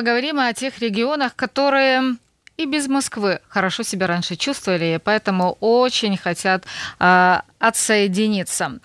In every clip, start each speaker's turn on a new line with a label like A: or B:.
A: поговорим о тех регионах, которые и без Москвы хорошо себя раньше чувствовали, и поэтому очень хотят э, отсоединиться.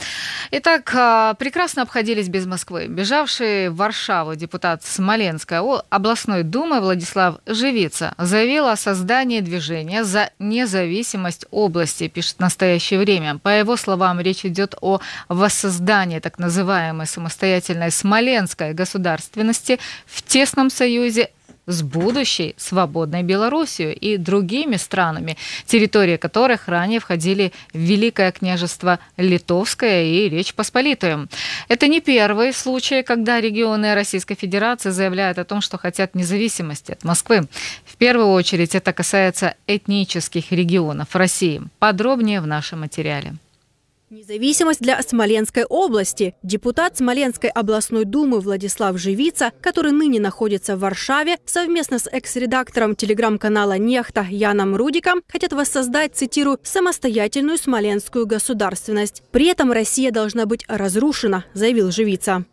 A: Итак, э, прекрасно обходились без Москвы. Бежавший в Варшаву депутат Смоленской областной думы Владислав Живица заявил о создании движения за независимость области, пишет настоящее время. По его словам, речь идет о воссоздании так называемой самостоятельной смоленской государственности в тесном союзе с будущей свободной Белоруссией и другими странами, территории которых ранее входили в Великое княжество Литовское и Речь Посполитую. Это не первый случай, когда регионы Российской Федерации заявляют о том, что хотят независимости от Москвы. В первую очередь это касается этнических регионов России. Подробнее в нашем материале.
B: Независимость для Смоленской области. Депутат Смоленской областной думы Владислав Живица, который ныне находится в Варшаве, совместно с экс-редактором телеграм-канала «Нехта» Яном Рудиком хотят воссоздать, цитирую, «самостоятельную смоленскую государственность». При этом Россия должна быть разрушена, заявил Живица.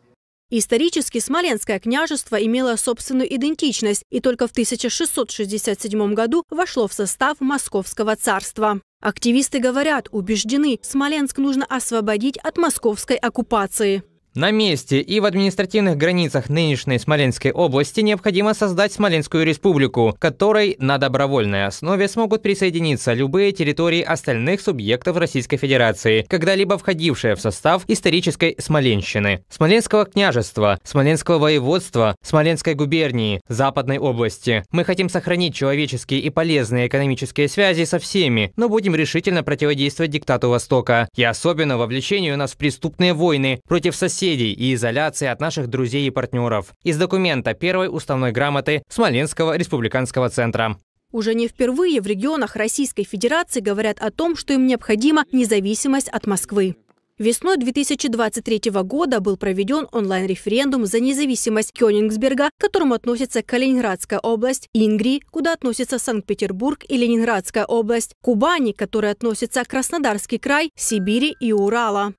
B: Исторически Смоленское княжество имело собственную идентичность и только в 1667 году вошло в состав Московского царства. Активисты говорят, убеждены, Смоленск нужно освободить от московской оккупации.
C: На месте и в административных границах нынешней Смоленской области необходимо создать Смоленскую республику, которой на добровольной основе смогут присоединиться любые территории остальных субъектов Российской Федерации, когда-либо входившие в состав исторической Смоленщины, Смоленского княжества, Смоленского воеводства, Смоленской губернии, Западной области. Мы хотим сохранить человеческие и полезные экономические связи со всеми, но будем решительно противодействовать диктату Востока и особенно вовлечению нас в преступные войны против соседей соседей и изоляции от наших друзей и партнеров. Из документа первой уставной грамоты Смоленского республиканского центра.
B: Уже не впервые в регионах Российской Федерации говорят о том, что им необходима независимость от Москвы. Весной 2023 года был проведен онлайн-референдум за независимость Кёнигсберга, к которому относится Калининградская область, Ингри, куда относится Санкт-Петербург и Ленинградская область, Кубани, к которой относятся Краснодарский край, Сибири и Урала.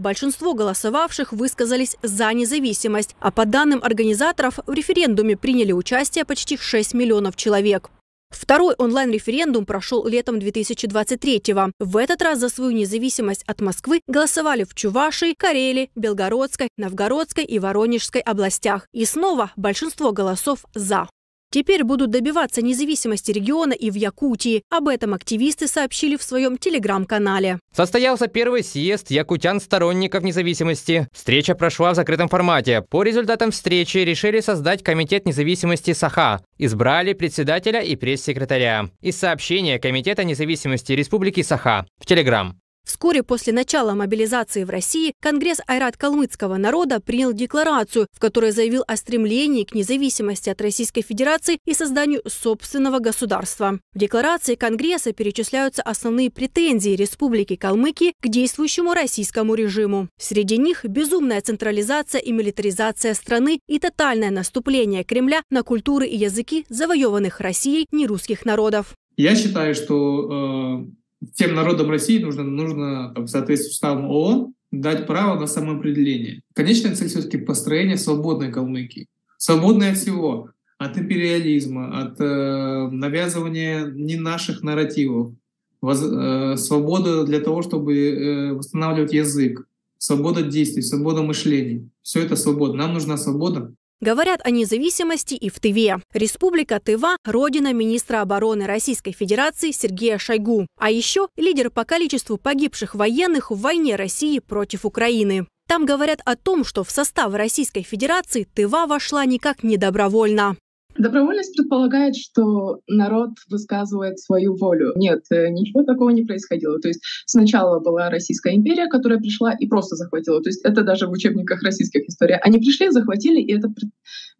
B: Большинство голосовавших высказались за независимость, а по данным организаторов в референдуме приняли участие почти 6 миллионов человек. Второй онлайн-референдум прошел летом 2023-го. В этот раз за свою независимость от Москвы голосовали в Чувашии, Карелии, Белгородской, Новгородской и Воронежской областях. И снова большинство голосов «за». Теперь будут добиваться независимости региона и в Якутии. Об этом активисты сообщили в своем телеграм-канале.
C: Состоялся первый съезд якутян-сторонников независимости. Встреча прошла в закрытом формате. По результатам встречи решили создать Комитет независимости Саха. Избрали председателя и пресс-секретаря. Из сообщения Комитета независимости Республики Саха в Телеграм.
B: Вскоре после начала мобилизации в России Конгресс Айрат Калмыцкого народа принял декларацию, в которой заявил о стремлении к независимости от Российской Федерации и созданию собственного государства. В декларации Конгресса перечисляются основные претензии Республики Калмыкии к действующему российскому режиму. Среди них безумная централизация и милитаризация страны и тотальное наступление Кремля на культуры и языки завоеванных Россией нерусских народов.
C: Я считаю, что э тем народам России нужно, нужно там, в соответствии с уставом ООН дать право на самоопределение. Конечная цель все-таки построение свободной Калмыкии. Свободной от всего. От империализма, от э, навязывания не наших нарративов. Воз, э, свобода для того, чтобы э, восстанавливать язык. Свобода действий, свобода мышления. Все это свобода. Нам нужна свобода
B: Говорят о независимости и в Тыве. Республика Тыва – родина министра обороны Российской Федерации Сергея Шойгу. А еще лидер по количеству погибших военных в войне России против Украины. Там говорят о том, что в состав Российской Федерации Тыва вошла никак не добровольно. Добровольность предполагает, что народ высказывает свою волю. Нет, э, ничего такого не происходило. То есть сначала была Российская империя, которая пришла и просто захватила. То есть это даже в учебниках российских историй. Они пришли, захватили, и это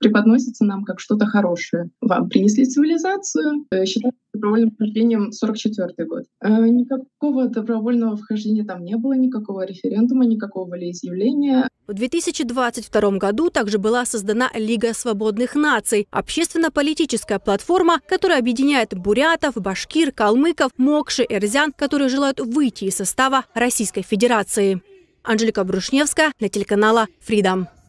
B: преподносится нам как что-то хорошее. Вам принесли цивилизацию, э, считают добровольным вхождением 44 год. Э, никакого добровольного вхождения там не было, никакого референдума, никакого волеизъявления. В 2022 году также была создана Лига свободных наций, общественно-политическая платформа, которая объединяет бурятов, башкир, калмыков, мокши, эрзян, которые желают выйти из состава Российской Федерации. Анжелика Брушневская для телеканала «Фридом».